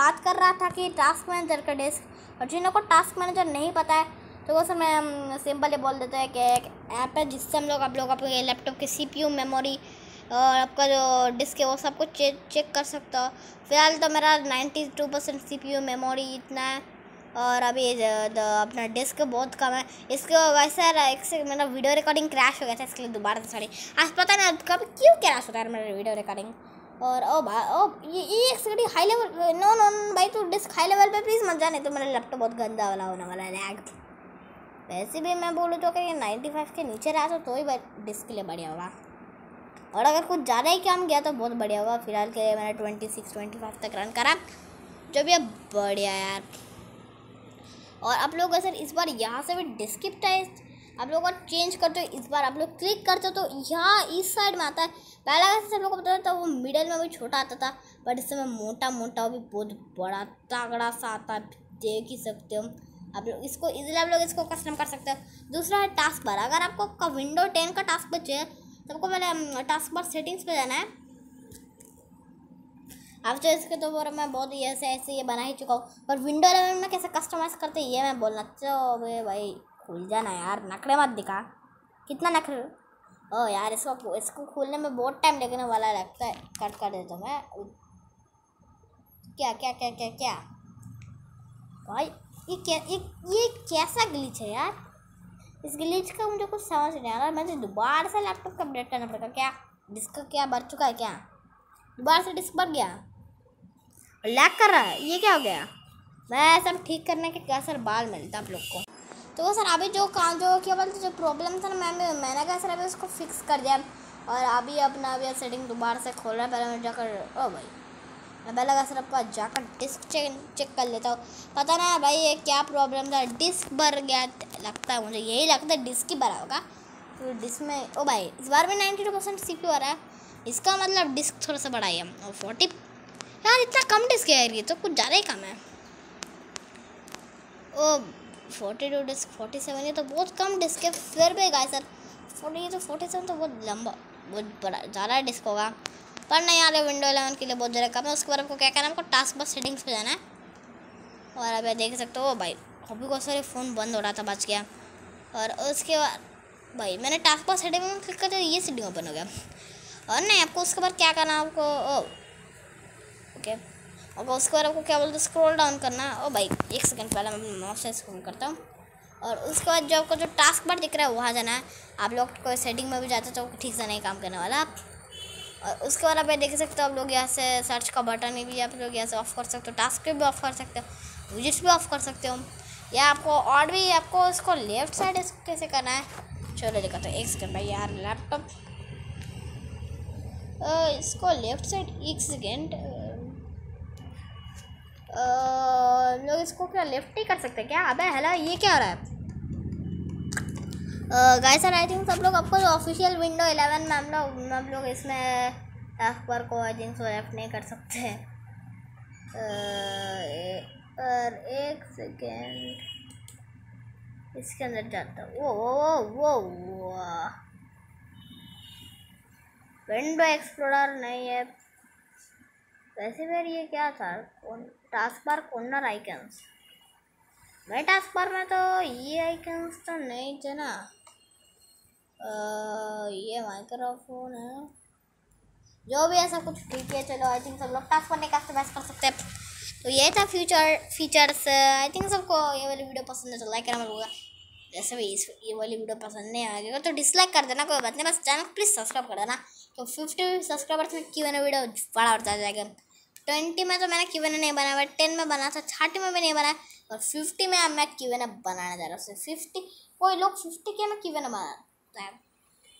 बात कर रहा था कि टास्क मैनेजर का डेस्क और को टास्क मैनेजर नहीं पता है तो वो सर मैं सिंपल ही बोल देते हैं कि एक ऐप है जिससे हम लोग आप लोग आपके लैपटॉप पी सीपीयू मेमोरी और आपका जो डिस्क है वो सब कुछ चे, चेक कर सकता हो फिलहाल तो मेरा नाइन्टी टू परसेंट सी पी यू मेमोरी इतना है और अभी अपना डिस्क बहुत कम है इसके वैसे एक मेरा वीडियो रिकॉर्डिंग क्रैश हो गया था इसके लिए दोबारा से सॉरी आज पता नहीं कब क्यों क्रैश होता है मेरा वीडियो रिकॉर्डिंग और ओ भाई ओ ये एक second high level no no भाई तू डिस्क हाई लेवल पे प्लीज़ मत जाने तो मेरा लैपटॉप बहुत गंदा वाला होने वाला है लैग वैसे भी मैं बोलूँ तो अगर ये नाइन्टी फाइव के नीचे रहा तो, तो ही डिस्क के लिए बढ़िया होगा और अगर कुछ ज़्यादा ही काम गया तो बहुत बढ़िया होगा फिलहाल के लिए मैंने ट्वेंटी सिक्स ट्वेंटी फाइव तक रन करा जो भी अब बढ़िया यार और आप लोग अगर इस बार यहाँ से भी डिस्किप टेस्ट आप लोग अगर चेंज करते हो इस बार आप लोग क्लिक करते हो तो यहाँ इस साइड में आता है पहला कैसे सब लोग को पता था वो मिडल में भी छोटा आता था बट इस समय मोटा मोटा भी बहुत बड़ा तागड़ा सा आता है देख ही सकते हो आप लोग इसको इजिली आप लोग इसको कस्टम कर सकते हो दूसरा है टास्क बार अगर आपको विंडो टेन का टास्क बचे तो आपको पहले टास्क बार सेटिंग्स पे जाना है आप जो इसके तो बोल मैं बहुत ही ऐसे ऐसे ये बना ही चुका हूँ पर विंडो इलेवन में कैसे कस्टमाइज करते ये मैं बोलना चाहिए भाई खुल ना यार नखरे मत दिखा कितना नखरे ओ यार इसको इसको खोलने में बहुत टाइम लगने वाला लगता है कट कर देता हूँ मैं क्या क्या क्या क्या क्या भाई ये क्या ये ये कैसा ग्लिच है यार इस ग्लिच का मुझे कुछ समझ नहीं आ रहा मुझे दोबारा से लैपटॉप का अपडेट करना पड़ेगा क्या डिस्क क्या भर चुका है क्या दोबारा से डिस्क भर गया लैक कर रहा है ये क्या हो गया मैं सब ठीक करने के क्या सर बाल मिलता आप लोग को तो सर अभी जो काम जो क्या बोलते जो प्रॉब्लम था ना मैम मैंने कहा सर अभी उसको फिक्स कर दिया और अभी अपना अभी सेटिंग दोबारा से खोल रहा है पहले मैं जाकर ओ भाई मैं पहले कहा सर आपका जाकर डिस्क चेक चेक कर लेता हूँ पता ना भाई ये क्या प्रॉब्लम था डिस्क भर गया लगता है मुझे यही लगता है डिस्क ही भरा होगा तो डिस्क में ओ भाई इस बार में नाइन्टी टू परसेंट सी आ रहा है इसका मतलब डिस्क थोड़ा सा बढ़ाई है हम और फोर्टी यार इतना कम डिस्क है ये तो कुछ ज़्यादा ही कम है ओ forty two disk forty seven ये तो बहुत कम डिस्क है फिर भी गाय सर फोर्टी ये तो फोर्टी सेवन तो बहुत लंबा बहुत बड़ा ज़्यादा डिस्क होगा पर नहीं यार विंडो एलेवन के लिए बहुत ज़्यादा कम है उसके बाद आपको क्या करना है आपको टास्क बस सेटिंग्स पे जाना है और अभी देख सकते हो भाई अभी बहुत सर फ़ोन बंद हो रहा था बच गया और उसके बाद भाई मैंने टास्क बस सेटिंग में क्लिक कर ये सेटिंग ओपन हो गया और नहीं आपको उसके बाद क्या करना है आपको ओके अब उसके बाद आपको क्या बोलते हैं स्क्रोल डाउन करना है और भाई एक सेकंड पहले मैं अपने माउस से करता हूँ और उसके बाद जो आपको जो टास्क बार दिख रहा है वहाँ जाना है आप लोग कोई सेटिंग में भी जाते तो ठीक से नहीं काम करने वाला आप और उसके बाद आप देख सकते हो आप लोग यहाँ से सर्च का बटन भी आप लोग यहाँ से ऑफ़ कर सकते हो टास्क भी ऑफ़ कर सकते हो विजिट्स भी ऑफ़ कर सकते हो या आपको और भी आपको उसको लेफ्ट साइड कैसे करना है चलो देखा तो एक सेकेंड भाई यार लैपटॉप इसको लेफ्ट साइड एक सेकेंड हम लोग इसको क्या लिफ्ट नहीं कर सकते क्या अबे हेलो ये क्या हो रहा है गाइस आई थिंक सब लोग आपको ऑफिशियल विंडो 11 में हम लोग हम लोग इसमें टास्क पर को आई थिंक सो लेफ्ट नहीं कर सकते पर एक सेकेंड इसके अंदर जाता वो वो वो वो विंडो एक्सप्लोरर नहीं है वैसे फिर ये क्या था टास्क बार कॉर्नर आइकन्स भाई टास्क बार में तो ये आइकन्स तो नहीं थे ना ये माइक्रोफोन है जो भी ऐसा कुछ ठीक है चलो आई थिंक सब लोग टास्क पर कस्टमाइज कर सकते हैं तो ये था फ्यूचर फीचर्स आई थिंक सबको ये वाली वीडियो पसंद है तो लाइक करना होगा जैसे भी इस ये वाली वीडियो पसंद नहीं आएगा तो डिसलाइक कर देना कोई बात नहीं बस चैनल प्लीज़ सब्सक्राइब कर देना तो फिफ्टी सब्सक्राइबर्स में क्यों ना वीडियो बड़ा बढ़ता जाएगा ट्वेंटी में तो मैंने क्यूएन नहीं बनाया बट टेन में बना था थर्टी में भी नहीं बनाया और फिफ्टी में अब मैं क्यूएन बनाने जा रहा हूँ फिफ्टी कोई लोग फिफ्टी के में क्यूएन बनाता है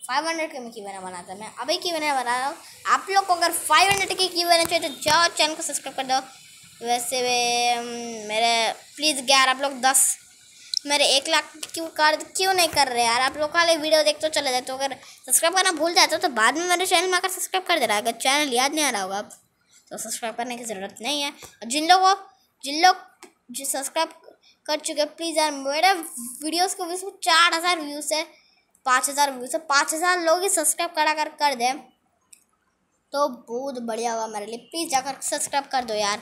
फाइव हंड्रेड के में क्यूएन बनाता है मैं अभी क्यूएन बना रहा हूँ आप लोग को अगर फाइव हंड्रेड के बना चाहिए तो जाओ चैनल को सब्सक्राइब कर दो वैसे वे मेरे प्लीज़ ग्यारह आप लोग दस मेरे एक लाख क्यों कर क्यों नहीं कर रहे यार आप लोग खाली वीडियो देखते चले जाते हो अगर सब्सक्राइब करना भूल जाते हो तो बाद में मेरे चैनल में आकर सब्सक्राइब कर दे रहा है अगर चैनल याद नहीं आ रहा होगा आप तो सब्सक्राइब करने की ज़रूरत नहीं है और जिन लोगों जिन लोग जो सब्सक्राइब कर चुके हैं प्लीज़ यार मेरे वीडियोस को भी उसमें चार हज़ार व्यूज़ है पाँच हज़ार व्यूज़ है पाँच हज़ार लोग ही सब्सक्राइब करा कर कर दें तो बहुत बढ़िया हुआ मेरे लिए प्लीज़ जाकर सब्सक्राइब कर दो यार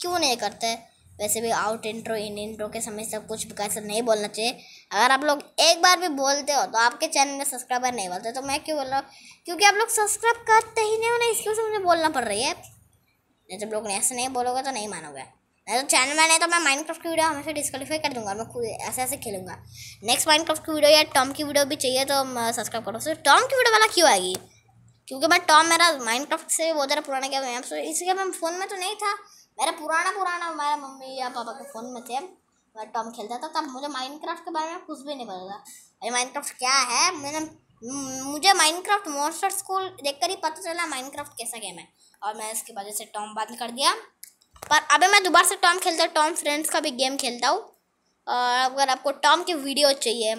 क्यों नहीं करते वैसे भी आउट इंट्रो इन इंट्रो के समय सब कुछ कैसे नहीं बोलना चाहिए अगर आप लोग एक बार भी बोलते हो तो आपके चैनल में सब्सक्राइबर नहीं बोलते तो मैं क्यों बोल रहा हूँ क्योंकि आप लोग सब्सक्राइब करते ही नहीं हो ना इसकी वजह से मुझे बोलना पड़ रही है नहीं जब लोग ऐसे नहीं बोलोगे तो नहीं मानोगे नहीं तो चैनल में नहीं तो मैं माइनक्राफ्ट की वीडियो हमेशा डिस्कालीफाई कर दूंगा मैं मैं ऐसे ऐसे खेलूंगा नेक्स्ट माइनक्राफ्ट की वीडियो या टॉम की वीडियो भी चाहिए तो सब्सक्राइब करो सिर्फ टॉम की वीडियो वाला क्यों आएगी क्योंकि मैं टॉम मेरा माइनक्राफ्ट से बहुत ज़्यादा पुराना गेम है so, मैं फ़ोन में तो नहीं था मेरा पुराना पुराना मेरा मम्मी या पापा के फ़ोन में थे मैं टॉम खेलता था तब मुझे माइनक्राफ्ट के बारे में कुछ भी नहीं पता था अरे माइनक्राफ्ट क्या है मैंने हम्म, मुझे माइनक्राफ्ट मॉन्स्टर को देखकर ही पता चला माइनक्राफ्ट कैसा गेम है और मैं इसकी वजह से टॉम बंद कर दिया पर अबे मैं दोबारा से टॉम खेलता हूँ टॉम फ्रेंड्स का भी गेम खेलता हूँ और अगर आपको टॉम की वीडियो चाहिए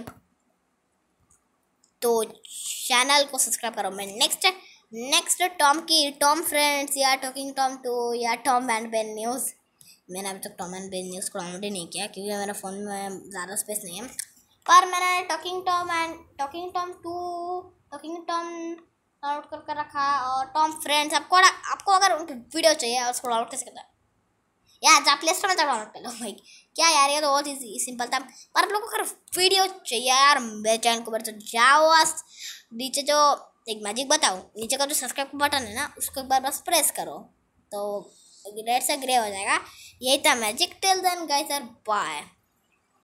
तो चैनल को सब्सक्राइब करो मैं नेक्स्ट नेक्स्ट टॉम की टॉम फ्रेंड्स या टॉकिंग टॉम टू या टॉम एंड बेन न्यूज़ मैंने अभी तक टॉम एंड बेन न्यूज़ को डाउनलोड ही नहीं किया क्योंकि मेरे फ़ोन में ज़्यादा स्पेस नहीं है पर मैंने talking Tom and talking Tom two talking Tom download कर कर रखा और टॉम फ्रेंड्स आपको आपको अगर उनकी वीडियो चाहिए और उसको डाउनलोड कैसे है यार आप प्ले स्टोर में डाउनलोड कर लो भाई क्या यार ये तो बहुत ही सिंपल था पर आप लोगों को अगर वीडियो चाहिए यार मेरे चैनल को तो जाओ बस नीचे जो एक मैजिक बताओ नीचे का जो सब्सक्राइब का बटन है ना उसको एक बार बस प्रेस करो तो रेड से ग्रे हो जाएगा यही था magic tale then guys sir bye